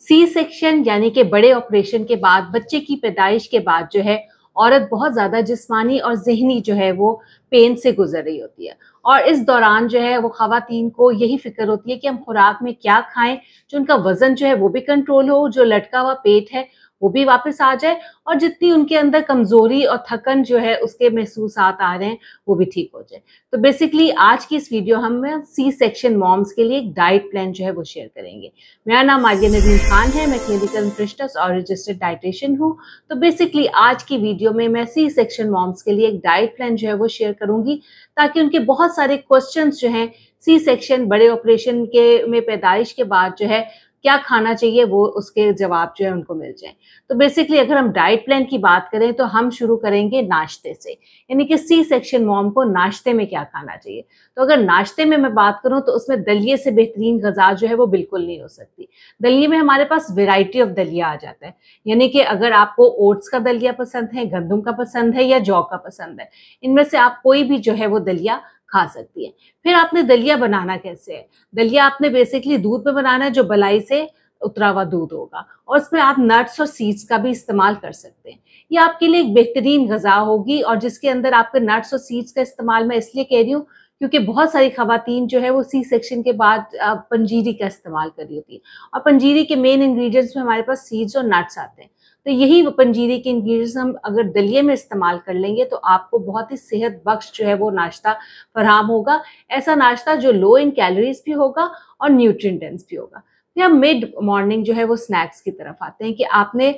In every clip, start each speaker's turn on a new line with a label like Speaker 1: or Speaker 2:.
Speaker 1: C section यानी कि बड़े ऑपरेशन के बाद बच्चे की पैदाइश के बाद जो है औरत बहुत ज़्यादा जिस्मानी और जहनी जो है वो पेन से गुजर रही होती है और इस दौरान जो है वो खातन को यही फिक्र होती है कि हम खुराक में क्या खाएं जो उनका वजन जो है वो भी कंट्रोल हो जो लटका हुआ पेट है वो भी वापस आ जाए और जितनी उनके अंदर कमजोरी और थकन जो है उसके महसूस आ रहे हैं वो भी ठीक हो जाए तो बेसिकली आज की इस वीडियो हम सी सेक्शन मॉम्स के लिए एक डाइट प्लान जो है वो शेयर करेंगे मेरा नाम आर्य नदीन खान है मैं क्लिनिकल न्यूट्रिशनिस्ट और रजिस्टर्ड डाइटेशन हूँ तो बेसिकली आज की वीडियो में मैं सी सेक्शन मॉम्स के लिए एक डाइट प्लान जो है वो शेयर करूंगी ताकि उनके बहुत सारे क्वेश्चन जो हैं सी सेक्शन बड़े ऑपरेशन के में पैदाइश के बाद जो है क्या खाना चाहिए वो उसके जवाब जो है उनको मिल जाए तो बेसिकली अगर हम डाइट प्लान की बात करें तो हम शुरू करेंगे नाश्ते से यानी कि सी सेक्शन मॉम को नाश्ते में क्या खाना चाहिए तो अगर नाश्ते में मैं बात करूं तो उसमें दलिए से बेहतरीन गजा जो है वो बिल्कुल नहीं हो सकती दलिए में हमारे पास वेराइटी ऑफ दलिया आ जाता है यानी कि अगर आपको ओट्स का दलिया पसंद है गंदुम का पसंद है या जौ का पसंद है इनमें से आप कोई भी जो है वो दलिया खा सकती हैं फिर आपने दलिया बनाना कैसे है दलिया आपने बेसिकली दूध में बनाना है जो बलाई से उतरा हुआ दूध होगा और उसमें आप नट्स और सीड्स का भी इस्तेमाल कर सकते हैं ये आपके लिए एक बेहतरीन गजा होगी और जिसके अंदर आपके नट्स और सीड्स का इस्तेमाल मैं इसलिए कह रही हूँ क्योंकि बहुत सारी खातन जो है वो सी सेक्शन के बाद पंजीरी का इस्तेमाल कर रही होती है और पंजीरी के मेन इंग्रेडिएंट्स में हमारे पास सीड्स और नट्स आते हैं तो यही पंजीरी के इंग्रेडिएंट्स हम अगर दलिए में इस्तेमाल कर लेंगे तो आपको बहुत ही सेहत बख्श जो है वो नाश्ता फराम होगा ऐसा नाश्ता जो लो इन कैलोरीज भी होगा और न्यूट्रिय भी होगा या मिड मॉर्निंग जो है वो स्नैक्स की तरफ आते हैं कि आपने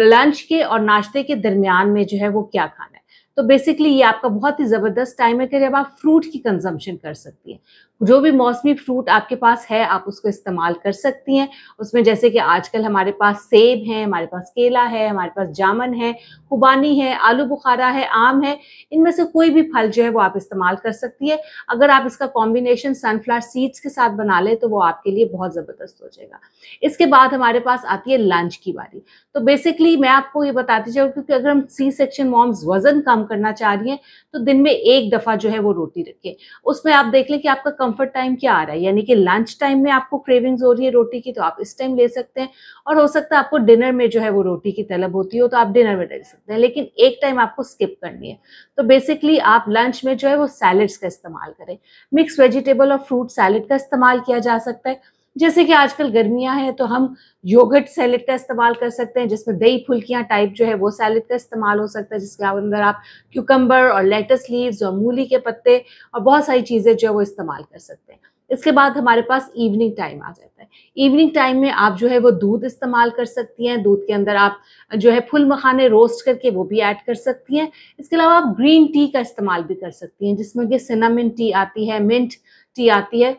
Speaker 1: लंच के और नाश्ते के दरमियान में जो है वो क्या खाना है तो बेसिकली ये आपका बहुत ही ज़बरदस्त टाइम है कि जब आप फ्रूट की कंजम्पशन कर सकती हैं जो भी मौसमी फ्रूट आपके पास है आप उसको इस्तेमाल कर सकती हैं उसमें जैसे कि आजकल हमारे पास सेब है हमारे पास केला है हमारे पास जामन है खुबानी है आलू बुखारा है आम है इनमें से कोई भी फल जो है वो आप इस्तेमाल कर सकती है अगर आप इसका कॉम्बिनेशन सनफ्लावर सीड्स के साथ बना लें तो वो आपके लिए बहुत ज़बरदस्त हो जाएगा इसके बाद हमारे पास आती है लंच की बारी तो बेसिकली मैं आपको ये बताती चाहूँ क्योंकि अगर हम सी सेक्शन मॉम्स वजन कम कम करना चाह रही हैं तो दिन में एक दफ़ा जो है वो रोटी रखें उसमें आप देख लें कि आपका कंफर्ट टाइम क्या आ रहा है यानी कि लंच टाइम में आपको क्रेविंग्स हो रही है रोटी की तो आप इस टाइम ले सकते हैं और हो सकता है आपको डिनर में जो है वो रोटी की तलब होती हो तो आप डिनर में डाल सकते हैं लेकिन एक टाइम आपको स्किप करनी है तो बेसिकली आप लंच में जो है वो सैलड्स का इस्तेमाल करें मिक्स वेजिटेबल और फ्रूट सैलड का इस्तेमाल किया जा सकता है जैसे कि आजकल गर्मियां हैं तो हम योगर्ट सैलेड का इस्तेमाल कर सकते हैं जिसमें दही फुल्कियाँ टाइप जो है वो सैलेड का इस्तेमाल हो सकता है जिसके अंदर आप क्यूकम्बर और लेटस लीव्स और मूली के पत्ते और बहुत सारी चीज़ें जो है वो इस्तेमाल कर सकते हैं इसके बाद हमारे पास इवनिंग टाइम आ जाता है इवनिंग टाइम में आप जो है वो दूध इस्तेमाल कर सकती हैं दूध के अंदर आप जो है फुल मखाने रोस्ट करके वो भी ऐड कर सकती हैं इसके अलावा आप ग्रीन टी का इस्तेमाल भी कर सकती हैं जिसमें कि सिनामिन टी आती है मिंट टी आती है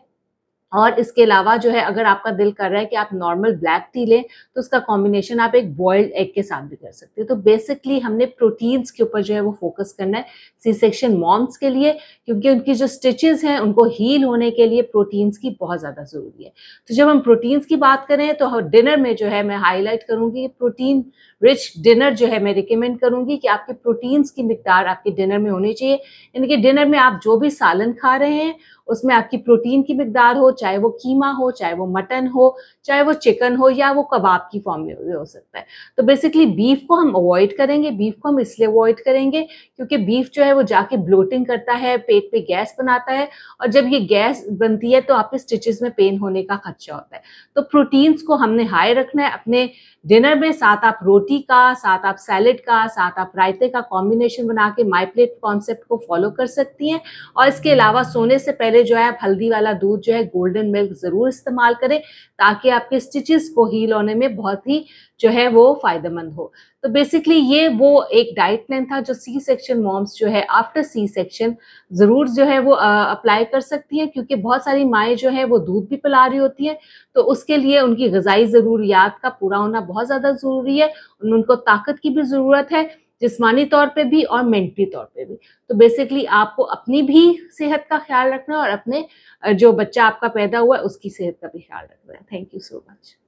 Speaker 1: और इसके अलावा जो है अगर आपका दिल कर रहा है कि आप नॉर्मल ब्लैक टी लें तो उसका कॉम्बिनेशन आप एक बॉइल्ड एग के साथ भी कर सकते हैं तो बेसिकली हमने प्रोटीन्स के ऊपर जो है वो फोकस करना है सी सेक्शन मॉम्स के लिए क्योंकि उनकी जो स्टिचेस हैं उनको हील होने के लिए प्रोटीन्स की बहुत ज़्यादा ज़रूरी है तो जब हम प्रोटीन्स की बात करें तो डिनर में जो है मैं हाईलाइट करूँगी प्रोटीन रिच डिनर जो है मैं रिकमेंड करूँगी कि आपके प्रोटीन्स की मकदार आपके डिनर में होनी चाहिए यानी कि डिनर में आप जो भी सालन खा रहे हैं उसमें आपकी प्रोटीन की मकदार हो चाहे वो कीमा हो चाहे वो मटन हो चाहे वो चिकन हो या वो कबाब की फॉर्म में हो सकता है तो बेसिकली बीफ को हम अवॉइड करेंगे बीफ को हम इसलिए अवॉइड करेंगे क्योंकि बीफ जो है वो जाके ब्लोटिंग करता है पेट पे गैस बनाता है और जब ये गैस बनती है तो आपके स्टिचेस में पेन होने का खदशा होता है तो प्रोटीन्स को हमने हाई रखना है अपने डिनर में साथ आप रोटी का साथ आप सैलड का साथ आप रायते का कॉम्बिनेशन बना के माई प्लेट कॉन्सेप्ट को फॉलो कर सकती हैं और इसके अलावा सोने से पहले पहले जो है आप हल्दी वाला दूध जो है गोल्डन मिल्क ज़रूर इस्तेमाल करें ताकि आपके स्टिचेस को हील होने में बहुत ही जो है वो फ़ायदेमंद हो तो बेसिकली ये वो एक डाइट प्लान था जो सी सेक्शन मॉम्स जो है आफ्टर सी सेक्शन ज़रूर जो है वो अप्लाई कर सकती हैं क्योंकि बहुत सारी माएँ जो है वो दूध भी पिला रही होती हैं तो उसके लिए उनकी गजाई ज़रूरियात का पूरा होना बहुत ज़्यादा ज़रूरी है उनको ताकत की भी ज़रूरत है जिसमानी तौर पे भी और मेंटली तौर पे भी तो बेसिकली आपको अपनी भी सेहत का ख्याल रखना है और अपने जो बच्चा आपका पैदा हुआ है उसकी सेहत का भी ख्याल रखना है थैंक यू सो मच